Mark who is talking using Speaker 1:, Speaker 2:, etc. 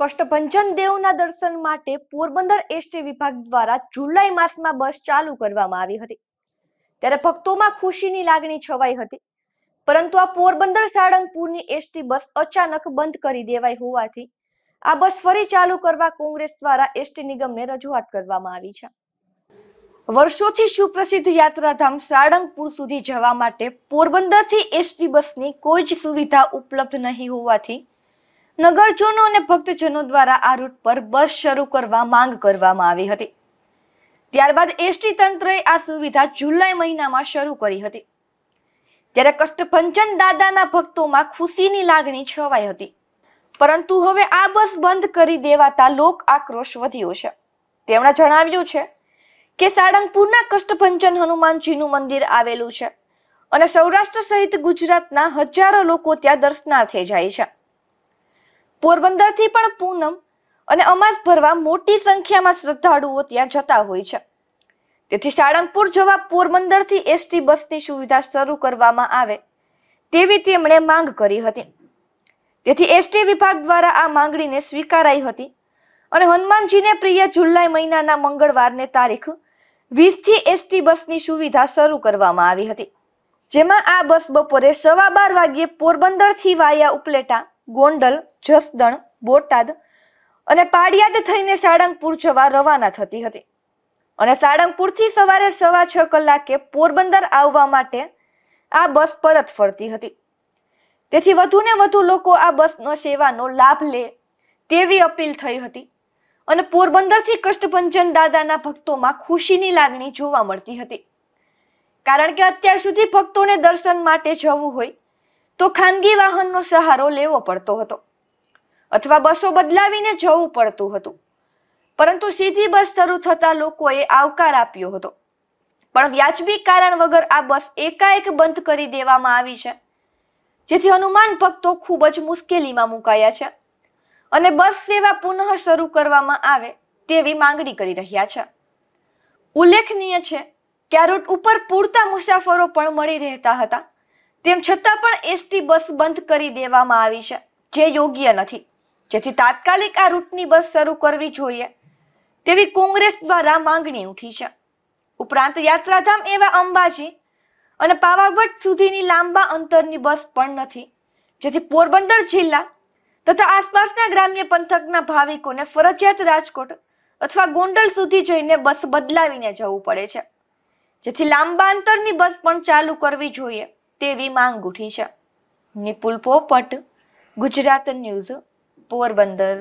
Speaker 1: કષ્ટભંજન દેવના દર્શન માટે પોરબંદર એસટી વિભાગ દ્વારા જુલાઈ માસમાં બસ ચાલુ કરવામાં આવી હતી ત્યારે ભક્તોમાં ખુશીની લાગણી છવાઈ હતી પરંતુ આ પોરબંદર સાળંગપુરની એસટી બસ અચાનક બંધ કરી દેવાઈ હોવાથી આ બસ ફરી ચાલુ કરવા કોંગ્રેસ દ્વારા એસટી નિગમને રજૂઆત કરવામાં આવી છે વર્ષોથી સુપ્રસિદ્ધ યાત્રાધામ સાળંગપુર સુધી જવા માટે પોરબંદરથી એસટી બસની કોઈ જ સુવિધા ઉપલબ્ધ નહીં હોવાથી નગરજનો અને ભક્તજનો દ્વારા આ રૂટ પર બસ શરૂ કરવા માંગ કરવામાં આવી હતી ત્યારબાદ એસટી તંત્રએ આ સુવિધા જુલાઈ મહિનામાં શરૂ કરી હતી ત્યારે કષ્ટભંજન દાદાના ભક્તોમાં ખુશીની લાગણી છવાઈ હતી પરંતુ હવે આ બસ બંધ કરી દેવાતા લોક આક્રોશ વધ્યો છે તેમણે જણાવ્યું છે કે સાળંગપુરના કષ્ટભંજન હનુમાનજીનું મંદિર આવેલું છે અને સૌરાષ્ટ્ર સહિત ગુજરાતના હજારો લોકો ત્યાં દર્શનાર્થે જાય છે પોરબંદરથી પણ પૂનમ અને અમાસ ભરવા મોટી સંખ્યામાં શ્રદ્ધાળુઓ ત્યાં જતા હોય છે તેથી સાળંગપુર જવા પોરબંદરથી એસટી બસની સુવિધા શરૂ કરવામાં આવે તેવી તેમણે માંગ કરી હતી તેથી એસટી વિભાગ દ્વારા આ માંગણીને સ્વીકારાઈ હતી અને હનુમાનજીને પ્રિય જુલાઈ મહિનાના મંગળવારને તારીખ વીસથી એસટી બસની સુવિધા શરૂ કરવામાં આવી હતી જેમાં આ બસ બપોરે સવા બાર વાગ્યે પોરબંદરથી વાયા ઉપલેટા ગોંડલ જસદણ બોટાદ અને પાડિયાદ થઈને સાળંગપુર જવા રવાના થતી હતી અને સાળંગપુરથી સવારે સવા છ કલાકે પોરબંદર આવવા માટે આ બસ પરત ફરતી હતી તેથી વધુને વધુ લોકો આ બસનો સેવાનો લાભ લે તેવી અપીલ થઈ હતી અને પોરબંદરથી કષ્ટભંજન દાદાના ભક્તોમાં ખુશીની લાગણી જોવા મળતી હતી કારણ કે અત્યાર સુધી ભક્તોને દર્શન માટે જવું હોય તો ખાનગી વાહનનો સહારો લેવો પડતો હતો અથવા બસો બદલાવીને જવું પડતું હતું પરંતુ સીધી બસ શરૂ થતા લોકોએ આવકાર આપ્યો હતો પણ વ્યાજબી કારણ વગર આ બસ એકાએક બંધ કરી દેવામાં આવી છે જેથી હનુમાન ભક્તો ખૂબ જ મુશ્કેલીમાં મુકાયા છે અને બસ સેવા પુનઃ શરૂ કરવામાં આવે તેવી માંગણી કરી રહ્યા છે ઉલ્લેખનીય છે કે આ રૂટ ઉપર પૂરતા મુસાફરો પણ મળી રહેતા હતા તેમ છતાં પણ એસટી બસ બંધ કરી દેવામાં આવી છે જે યોગ્ય નથી જેથી તાત્કાલિક આ રૂટની બસ શરૂ કરવી જોઈએ તેવી કોંગ્રેસ દ્વારા માંગણી ઉઠી છે ઉપરાંત યાત્રાધામ એવા અંબાજી અને પાવાગઢ સુધીની લાંબા અંતરની બસ પણ નથી જેથી પોરબંદર જિલ્લા તથા આસપાસના ગ્રામ્ય પંથકના ભાવિકોને ફરજિયાત રાજકોટ અથવા ગોંડલ સુધી જઈને બસ બદલાવીને જવું પડે છે જેથી લાંબા અંતરની બસ પણ ચાલુ કરવી જોઈએ તેવી માંગ ઉઠી છે નિપુલ પોપટ ગુજરાત ન્યૂઝ પોરબંદર